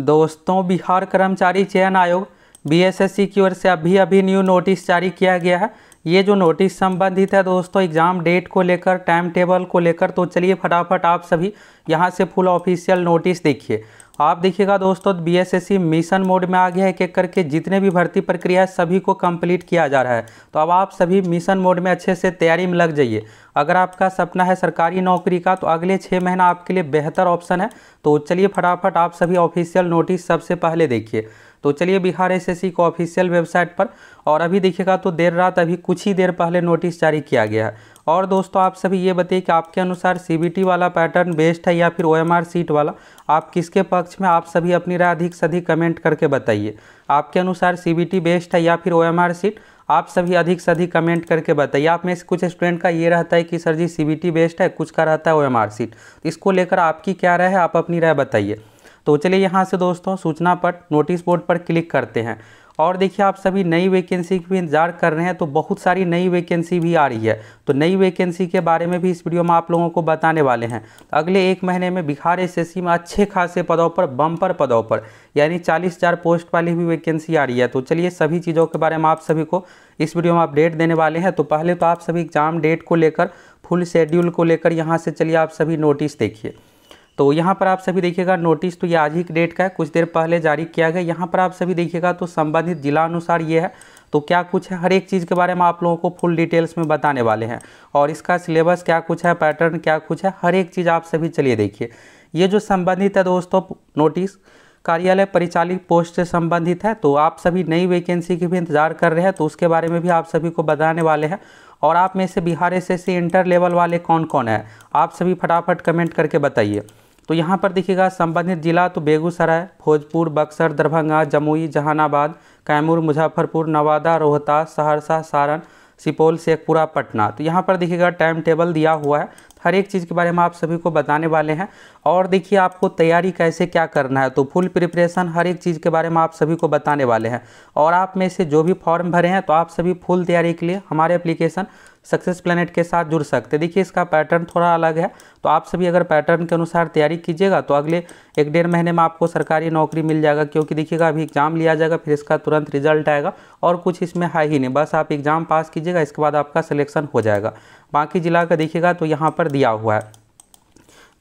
दोस्तों बिहार कर्मचारी चयन आयोग बीएसएससी की ओर से अभी अभी न्यू नोटिस जारी किया गया है ये जो नोटिस संबंधित है दोस्तों एग्ज़ाम डेट को लेकर टाइम टेबल को लेकर तो चलिए फटाफट आप सभी यहाँ से फुल ऑफिशियल नोटिस देखिए आप देखिएगा दोस्तों बीएसएससी मिशन मोड में आ गया है एक एक करके जितने भी भर्ती प्रक्रिया है सभी को कंप्लीट किया जा रहा है तो अब आप सभी मिशन मोड में अच्छे से तैयारी में लग जाइए अगर आपका सपना है सरकारी नौकरी का तो अगले छः महीना आपके लिए बेहतर ऑप्शन है तो चलिए फटाफट आप सभी ऑफिशियल नोटिस सबसे पहले देखिए तो चलिए बिहार एस सी को ऑफिशियल वेबसाइट पर और अभी देखिएगा तो देर रात अभी कुछ ही देर पहले नोटिस जारी किया गया है और दोस्तों आप सभी ये बताइए कि आपके अनुसार सी वाला पैटर्न बेस्ट है या फिर ओ सीट वाला आप किसके पक्ष में आप सभी अपनी राय अधिक से अधिक कमेंट करके बताइए आपके अनुसार सी बेस्ट है या फिर ओ सीट आप सभी अधिक से अधिक कमेंट करके बताइए आप में से कुछ स्टूडेंट का ये रहता है कि सर जी सी बेस्ट है कुछ का रहता है ओ सीट इसको लेकर आपकी क्या राय है आप अपनी राय बताइए तो चलिए यहाँ से दोस्तों सूचना पट नोटिस बोर्ड पर क्लिक करते हैं और देखिए आप सभी नई वैकेंसी की इंतजार कर रहे हैं तो बहुत सारी नई वैकेंसी भी आ रही है तो नई वैकेंसी के बारे में भी इस वीडियो में आप लोगों को बताने वाले हैं तो अगले एक महीने में बिहार एस में अच्छे खासे पदों पर बम्पर पदों पर यानी चालीस हज़ार पोस्ट वाली भी वैकेंसी आ रही है तो चलिए सभी चीज़ों के बारे में आप सभी को इस वीडियो में अपडेट देने वाले हैं तो पहले तो आप सभी एग्ज़ाम डेट को लेकर फुल शेड्यूल को लेकर यहाँ से चलिए आप सभी नोटिस देखिए तो यहाँ पर आप सभी देखिएगा नोटिस तो ये आज ही डेट का है कुछ देर पहले जारी किया गया यहाँ पर आप सभी देखिएगा तो संबंधित जिला अनुसार ये है तो क्या कुछ है हर एक चीज़ के बारे में आप लोगों को फुल डिटेल्स में बताने वाले हैं और इसका सिलेबस क्या कुछ है पैटर्न क्या कुछ है हर एक चीज़ आप सभी चलिए देखिए ये जो संबंधित है दोस्तों नोटिस कार्यालय परिचालित पोस्ट से संबंधित है तो आप सभी नई वैकेंसी की भी इंतजार कर रहे हैं तो उसके बारे में भी आप सभी को बताने वाले हैं और आप में से Bihar S S inter level वाले कौन कौन है आप सभी फटाफट कमेंट करके बताइए तो यहाँ पर देखिएगा संबंधित जिला तो बेगूसराय भोजपुर बक्सर दरभंगा जमुई जहानाबाद कैमूर मुजफ्फरपुर नवादा रोहतास सहरसा सारण सुपौल शेखपुरा पटना तो यहाँ पर देखिएगा टाइम टेबल दिया हुआ है हर एक चीज़ के बारे में आप सभी को बताने वाले हैं और देखिए आपको तैयारी कैसे क्या करना है तो फुल प्रिपरेशन हर एक चीज़ के बारे में आप सभी को बताने वाले हैं और आप में से जो भी फॉर्म भरे हैं तो आप सभी फुल तैयारी के लिए हमारे एप्लीकेशन सक्सेस प्लानट के साथ जुड़ सकते हैं देखिए इसका पैटर्न थोड़ा अलग है तो आप सभी अगर पैटर्न के अनुसार तैयारी कीजिएगा तो अगले एक डेढ़ महीने में आपको सरकारी नौकरी मिल जाएगा क्योंकि देखिएगा अभी एग्ज़ाम लिया जाएगा फिर इसका तुरंत रिजल्ट आएगा और कुछ इसमें है ही नहीं बस आप एग्ज़ाम पास कीजिएगा इसके बाद आपका सिलेक्शन हो जाएगा बाकी ज़िला का देखिएगा तो यहाँ पर दिया हुआ है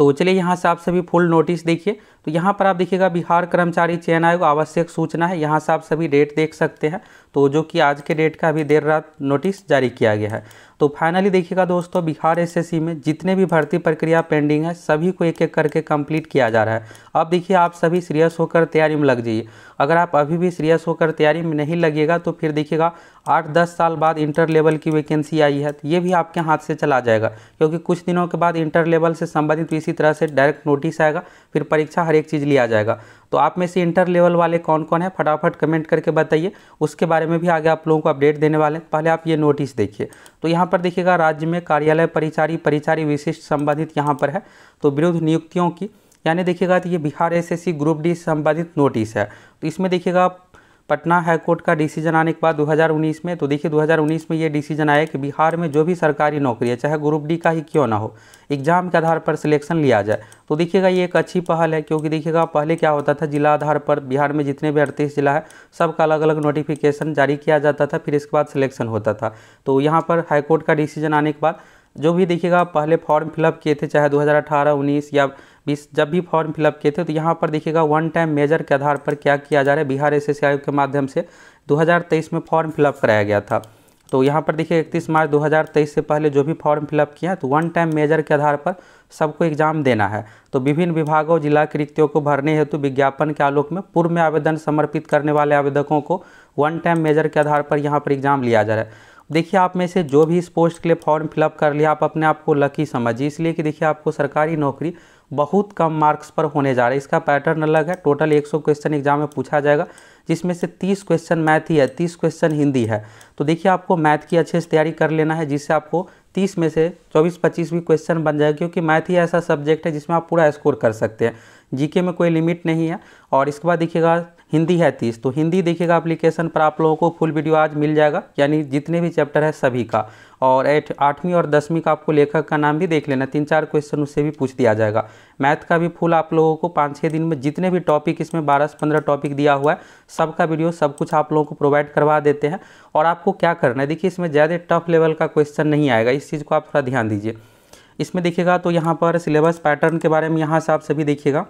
तो चलिए यहाँ से आप सभी फुल नोटिस देखिए तो यहाँ पर आप देखिएगा बिहार कर्मचारी चयन आयोग आवश्यक सूचना है यहाँ से आप सभी डेट देख सकते हैं तो जो कि आज के डेट का अभी देर रात नोटिस जारी किया गया है तो फाइनली देखिएगा दोस्तों बिहार एसएससी में जितने भी भर्ती प्रक्रिया पेंडिंग है सभी को एक एक करके कंप्लीट किया जा रहा है अब देखिए आप सभी सीरियस होकर तैयारी में लग जाइए अगर आप अभी भी सीरियस होकर तैयारी में नहीं लगेगा तो फिर देखिएगा आठ दस साल बाद इंटर लेवल की वैकेंसी आई है तो ये भी आपके हाथ से चला जाएगा क्योंकि कुछ दिनों के बाद इंटर लेवल से संबंधित इसी तरह से डायरेक्ट नोटिस आएगा फिर परीक्षा हर एक चीज़ लिया जाएगा तो आप में से इंटर लेवल वाले कौन कौन है फटाफट कमेंट करके बताइए उसके बारे में भी आगे आप लोगों को अपडेट देने वाले हैं पहले आप ये नोटिस देखिए तो यहाँ पर देखिएगा राज्य में कार्यालय परिचारी परिचारी विशिष्ट संबंधित यहाँ पर है तो विरुद्ध नियुक्तियों की यानी देखिएगा तो ये बिहार एसएससी ग्रुप डी संबंधित नोटिस है तो इसमें देखिएगा पटना हाईकोर्ट का डिसीजन आने के बाद 2019 में तो देखिए 2019 में ये डिसीजन आया कि बिहार में जो भी सरकारी नौकरी है चाहे ग्रुप डी का ही क्यों ना हो एग्जाम के आधार पर सिलेक्शन लिया जाए तो देखिएगा ये एक अच्छी पहल है क्योंकि देखिएगा पहले क्या होता था जिला आधार पर बिहार में जितने भी अड़तीस जिला है सबका अलग अलग नोटिफिकेशन जारी किया जाता था फिर इसके बाद सिलेक्शन होता था तो यहाँ पर हाईकोर्ट का डिसीजन आने के बाद जो भी देखिएगा पहले फॉर्म फिलअप किए थे चाहे 2018, 19 या बीस जब भी फॉर्म फिलअप किए थे तो यहाँ पर देखिएगा वन टाइम मेजर के आधार पर क्या किया जा रहा है बिहार एस एस आयोग के माध्यम से 2023 में फॉर्म फिलअप कराया गया था तो यहाँ पर देखिए 31 मार्च 2023 से पहले जो भी फॉर्म फिलअप किया तो वन टाइम मेजर के आधार पर सबको एग्जाम देना है तो विभिन्न विभागों जिला की रिक्तियों को भरने हेतु विज्ञापन के आलोक में पूर्व में आवेदन समर्पित करने वाले आवेदकों को वन टाइम मेजर के आधार पर यहाँ पर एग्जाम लिया जा रहा है देखिए आप में से जो भी इस पोस्ट के लिए फॉर्म फिलअप कर लिया आप अपने आप को लकी समझिए इसलिए कि देखिए आपको सरकारी नौकरी बहुत कम मार्क्स पर होने जा रहा है इसका पैटर्न अलग है टोटल 100 क्वेश्चन एग्जाम में पूछा जाएगा जिसमें से 30 क्वेश्चन मैथ ही है 30 क्वेश्चन हिंदी है तो देखिए आपको मैथ की अच्छे से तैयारी कर लेना है जिससे आपको 30 में से 24-25 भी क्वेश्चन बन जाएगा क्योंकि मैथ ही ऐसा सब्जेक्ट है जिसमें आप पूरा स्कोर कर सकते हैं जीके में कोई लिमिट नहीं है और इसके बाद देखिएगा हिंदी है तीस तो हिंदी देखिएगा एप्लीकेशन पर आप लोगों को फुल वीडियो आज मिल जाएगा यानी जितने भी चैप्टर है सभी का और एट आठवीं और दसवीं का आपको लेखक का नाम भी देख लेना तीन चार क्वेश्चन उससे भी पूछ दिया जाएगा मैथ का भी फुल आप लोगों को पाँच छः दिन में जितने भी टॉपिक इसमें बारह से पंद्रह टॉपिक दिया हुआ है सबका वीडियो सब कुछ आप लोगों को प्रोवाइड करवा देते हैं और आपको क्या करना है देखिए इसमें ज़्यादा टफ लेवल का क्वेश्चन नहीं आएगा इस चीज़ को आप थोड़ा ध्यान दीजिए इसमें देखिएगा तो यहाँ पर सिलेबस पैटर्न के बारे में यहाँ से आप सभी देखिएगा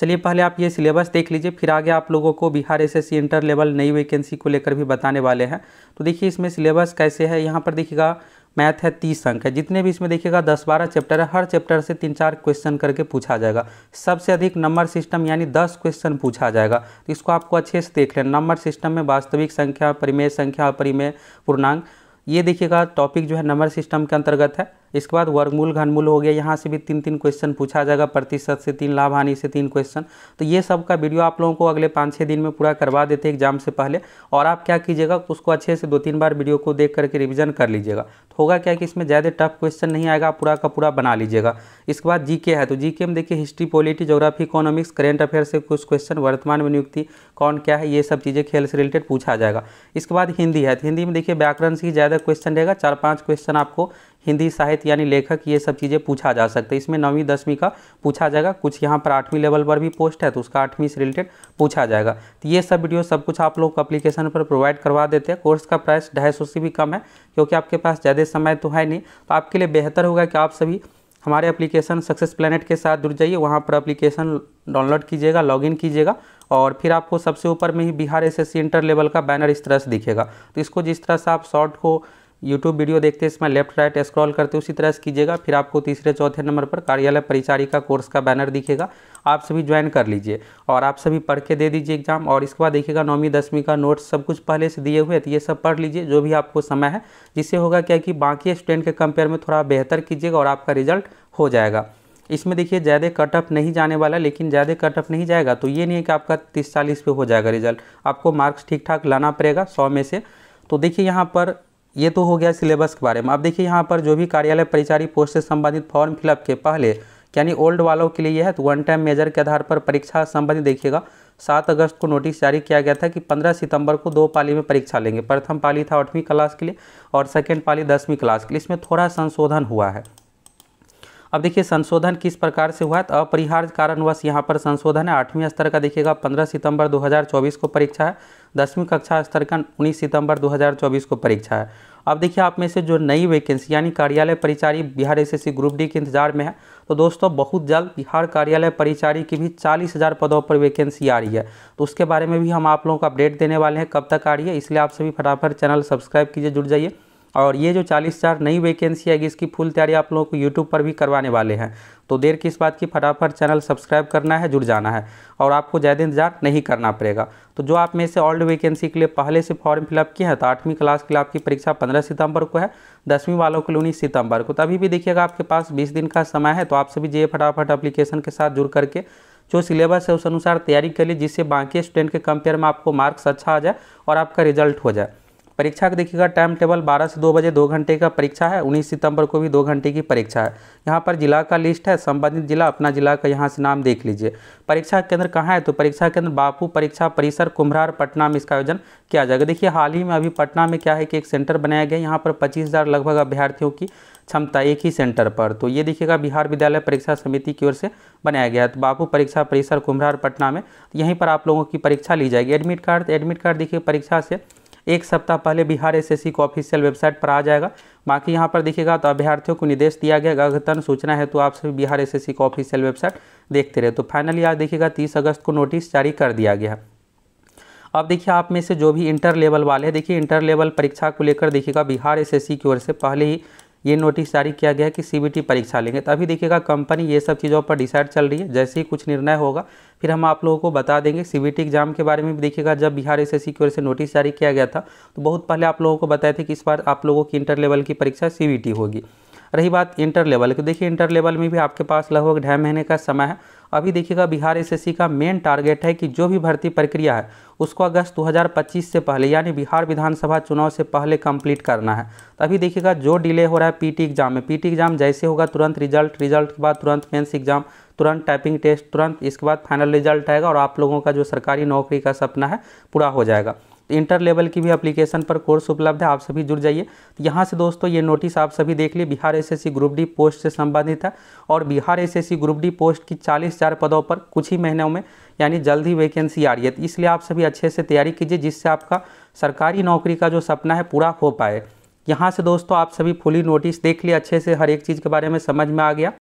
चलिए पहले आप ये सिलेबस देख लीजिए फिर आगे आप लोगों को बिहार एसएससी इंटर लेवल नई वैकेंसी को लेकर भी बताने वाले हैं तो देखिए इसमें सिलेबस कैसे है यहाँ पर देखिएगा मैथ है तीस अंक है जितने भी इसमें देखिएगा दस बारह चैप्टर है हर चैप्टर से तीन चार क्वेश्चन करके पूछा जाएगा सबसे अधिक नंबर सिस्टम यानी दस क्वेश्चन पूछा जाएगा तो इसको आपको अच्छे से देख लेना नंबर सिस्टम में वास्तविक संख्या परिमेय संख्या परिमेय पूर्णांक ये देखिएगा टॉपिक जो है नंबर सिस्टम के अंतर्गत है इसके बाद वर्गमूल घनमूल हो गया यहाँ से भी तीन तीन क्वेश्चन पूछा जाएगा प्रतिशत से तीन लाभ हानि से तीन क्वेश्चन तो ये सब का वीडियो आप लोगों को अगले पाँच छः दिन में पूरा करवा देते हैं एग्जाम से पहले और आप क्या कीजिएगा उसको अच्छे से दो तीन बार वीडियो को देख करके रिविजन कर लीजिएगा तो होगा क्या कि इसमें ज़्यादा टफ क्वेश्चन नहीं आएगा पूरा का पूरा बना लीजिएगा इसके बाद जी है तो जी में देखिए history polity geography economics current affair से कुछ क्वेश्चन वर्तमान में नियुक्ति कौन क्या है ये सब चीज़ें खेल से रिलेटेड पूछा जाएगा इसके बाद हिंदी है तो हिंदी में देखिए व्याकरण से ही ज़्यादा क्वेश्चन रहेगा चार पाँच क्वेश्चन आपको हिंदी साहित्य यानी लेखक ये सब चीज़ें पूछा जा सकता है इसमें नौवीं दसवीं का पूछा जाएगा कुछ यहाँ पर आठवीं लेवल पर भी पोस्ट है तो उसका आठवीं से रिलेटेड पूछा जाएगा तो ये सब वीडियो सब कुछ आप लोग को अप्लीकेशन पर प्रोवाइड करवा देते हैं कोर्स का प्राइस ढाई से भी कम है क्योंकि आपके पास ज़्यादा समय तो है नहीं तो आपके लिए बेहतर होगा कि आप सभी हमारे एप्लीकेशन सक्सेस प्लानट के साथ जुड़ जाइए वहाँ पर अप्लीकेशन डाउनलोड कीजिएगा लॉगिन कीजिएगा और फिर आपको सबसे ऊपर में ही बिहार एसएससी इंटर लेवल का बैनर इस तरह से दिखेगा तो इसको जिस तरह से आप शॉर्ट को यूट्यूब वीडियो देखते इसमें लेफ्ट राइट स्क्रॉल करते उसी तरह से कीजिएगा फिर आपको तीसरे चौथे नंबर पर कार्यालय परिचारिका कोर्स का बैनर दिखेगा आप सभी ज्वाइन कर लीजिए और आप सभी पढ़ के दे दीजिए एग्जाम और इसके बाद देखिएगा नौवीं दसवीं का नोट्स सब कुछ पहले से दिए हुए तो ये सब पढ़ लीजिए जो भी आपको समय है जिससे होगा क्या कि बाकी स्टूडेंट के कंपेयर में थोड़ा बेहतर कीजिएगा और आपका रिजल्ट हो जाएगा इसमें देखिए ज़्यादा कट ऑफ नहीं जाने वाला लेकिन ज़्यादा कट ऑफ नहीं जाएगा तो ये नहीं है कि आपका तीस चालीस पे हो जाएगा रिजल्ट आपको मार्क्स ठीक ठाक लाना पड़ेगा सौ में से तो देखिए यहाँ पर ये तो हो गया सिलेबस के बारे में अब देखिए यहाँ पर जो भी कार्यालय परिचारी पोस्ट से संबंधित फॉर्म फिलअप के पहले यानी ओल्ड वालों के लिए है तो वन टाइम मेजर के आधार पर परीक्षा संबंधित देखिएगा सात अगस्त को नोटिस जारी किया गया था कि पंद्रह सितंबर को दो पाली में परीक्षा लेंगे प्रथम पाली था आठवीं क्लास के लिए और सेकेंड पाली दसवीं क्लास के लिए इसमें थोड़ा संशोधन हुआ है अब देखिए संशोधन किस प्रकार से हुआ है तो अपरिहार्य कारणवश यहाँ पर संशोधन है आठवीं स्तर का देखिएगा 15 सितंबर 2024 को परीक्षा है दसवीं कक्षा स्तर का 19 सितंबर 2024 को परीक्षा है अब देखिए आप में से जो नई वैकेंसी यानी कार्यालय परिचारी बिहार एसएससी ग्रुप डी के इंतजार में है तो दोस्तों बहुत जल्द बिहार कार्यालय परिचारी की भी चालीस हज़ार पदों पर वैकेंसी आ रही है तो उसके बारे में भी हम आप लोगों को अपडेट देने वाले हैं कब तक आ रही है इसलिए आप सभी फटाफट चैनल सब्सक्राइब कीजिए जुड़ जाइए और ये जो चालीस हज़ार नई वैकेंसी आएगी इसकी फुल तैयारी आप लोगों को यूट्यूब पर भी करवाने वाले हैं तो देर किस बात की फटाफट चैनल सब्सक्राइब करना है जुड़ जाना है और आपको ज़्यादा इंतजार नहीं करना पड़ेगा तो जो आप में से ऑल्ड वैकेंसी के लिए पहले से फॉर्म फिलअप किए हैं तो आठवीं क्लास के लिए आपकी परीक्षा पंद्रह सितंबर को है दसवीं वालों के लिए उन्नीस सितंबर को तो अभी भी देखिएगा आपके पास बीस दिन का समय है तो आप सभी जे फटाफट अप्लीकेशन के साथ जुड़ करके जो सिलेबस है उस अनुसार तैयारी कर करिए जिससे बाकी स्टूडेंट के कंपेयर में आपको मार्क्स अच्छा आ जाए और आपका रिजल्ट हो जाए परीक्षा का देखिएगा टाइम टेबल 12 से 2 बजे दो घंटे का परीक्षा है 19 सितंबर को भी दो घंटे की परीक्षा है यहाँ पर जिला का लिस्ट है संबंधित जिला अपना जिला का यहाँ से नाम देख लीजिए परीक्षा केंद्र कहाँ है तो परीक्षा केंद्र बापू परीक्षा परिसर कुम्हरार पटना में इसका आयोजन किया जाएगा देखिए हाल ही में अभी पटना में क्या है कि एक सेंटर बनाया गया यहाँ पर पच्चीस लगभग अभ्यर्थियों की क्षमता एक ही सेंटर पर तो ये देखिएगा बिहार विद्यालय परीक्षा समिति की ओर से बनाया गया है तो बापू परीक्षा परिसर कुम्हरार पटना में यहीं पर आप लोगों की परीक्षा ली जाएगी एडमिट कार्ड एडमिट कार्ड देखिए परीक्षा से एक सप्ताह पहले बिहार एस एसएससी को ऑफिशियल वेबसाइट पर आ जाएगा बाकी यहाँ पर देखिएगा तो अभ्यर्थियों को निर्देश दिया गया अगतन सूचना है तो आप सभी बिहार एस एसएससी को ऑफिशियल वेबसाइट देखते रहे तो फाइनली आज देखिएगा तीस अगस्त को नोटिस जारी कर दिया गया अब देखिए आप में से जो भी इंटर लेवल वाले हैं देखिए इंटर लेवल परीक्षा को लेकर देखिएगा बिहार एसएससी की ओर से पहले ही ये नोटिस जारी किया गया कि सी परीक्षा लेंगे तो अभी देखिएगा कंपनी ये सब चीज़ों पर डिसाइड चल रही है जैसे ही कुछ निर्णय होगा फिर हम आप लोगों को बता देंगे सी एग्जाम के बारे में भी देखिएगा जब बिहार एस की ओर से नोटिस जारी किया गया था तो बहुत पहले आप लोगों को बताए थे कि इस बार आप लोगों की इंटर लेवल की परीक्षा सी होगी रही बात इंटर लेवल की देखिए इंटर लेवल में भी आपके पास लगभग ढाई महीने का समय है अभी देखिएगा बिहार एसएससी का मेन टारगेट है कि जो भी भर्ती प्रक्रिया है उसको अगस्त 2025 से पहले यानी बिहार विधानसभा चुनाव से पहले कंप्लीट करना है तभी देखिएगा जो डिले हो रहा है पीटी एग्जाम में पीटी एग्जाम जैसे होगा तुरंत रिजल्ट रिजल्ट के बाद तुरंत मेंस एग्जाम तुरंत टाइपिंग टेस्ट तुरंत इसके बाद फाइनल रिजल्ट आएगा और आप लोगों का जो सरकारी नौकरी का सपना है पूरा हो जाएगा इंटर लेवल की भी अप्लीकेशन पर कोर्स उपलब्ध है आप सभी जुड़ जाइए तो यहाँ से दोस्तों ये नोटिस आप सभी देख लिए Bihar SSC group D post से संबंधित है और Bihar SSC group D post की चालीस हज़ार पदों पर कुछ ही महीनों में यानी जल्द ही वैकेंसी आ रही है तो इसलिए आप सभी अच्छे से तैयारी कीजिए जिससे आपका सरकारी नौकरी का जो सपना है पूरा हो पाए यहाँ से दोस्तों आप सभी फुली नोटिस देख लिए अच्छे से हर एक चीज़ के बारे में समझ में आ गया